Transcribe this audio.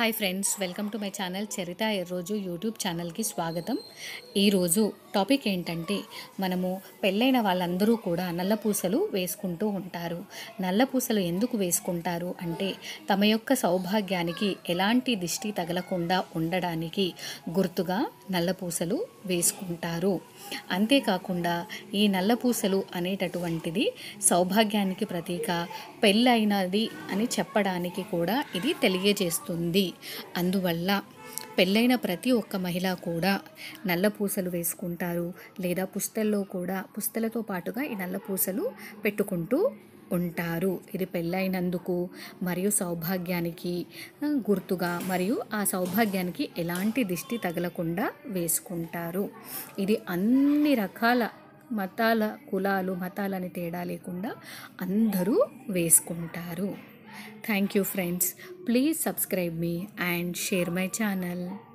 Hi friends welcome to my channel Charitha రోజు YouTube ఛానల్కి స్వాగతం ఈరోజు టాపిక్ ఏంటంటే మనము పెళ్ళైన వాళ్ళందరూ కూడా నల్లపూసలు వేసుకుంటూ ఉంటారు నల్లపూసలు ఎందుకు వేసుకుంటారు అంటే తమ యొక్క సౌభాగ్యానికి ఎలాంటి దిష్టి తగలకుండా ఉండడానికి గుర్తుగా నల్లపూసలు వేసుకుంటారు అంతేకాకుండా ఈ నల్లపూసలు అనేటటువంటిది సౌభాగ్యానికి ప్రతీక పెళ్ళైనది అని చెప్పడానికి కూడా ఇది తెలియజేస్తుంది అందువల్ల పెళ్ళైన ప్రతి ఒక్క మహిళ కూడా నల్ల పూసలు వేసుకుంటారు లేదా పుస్తల్లో కూడా పుస్తలతో పాటుగా ఈ నల్ల పూసలు పెట్టుకుంటూ ఉంటారు ఇది పెళ్ళైనందుకు మరియు సౌభాగ్యానికి గుర్తుగా మరియు ఆ సౌభాగ్యానికి ఎలాంటి దిష్టి తగలకుండా వేసుకుంటారు ఇది అన్ని రకాల మతాల కులాలు మతాలని తేడా లేకుండా అందరూ వేసుకుంటారు Thank you friends. Please subscribe me and share my channel.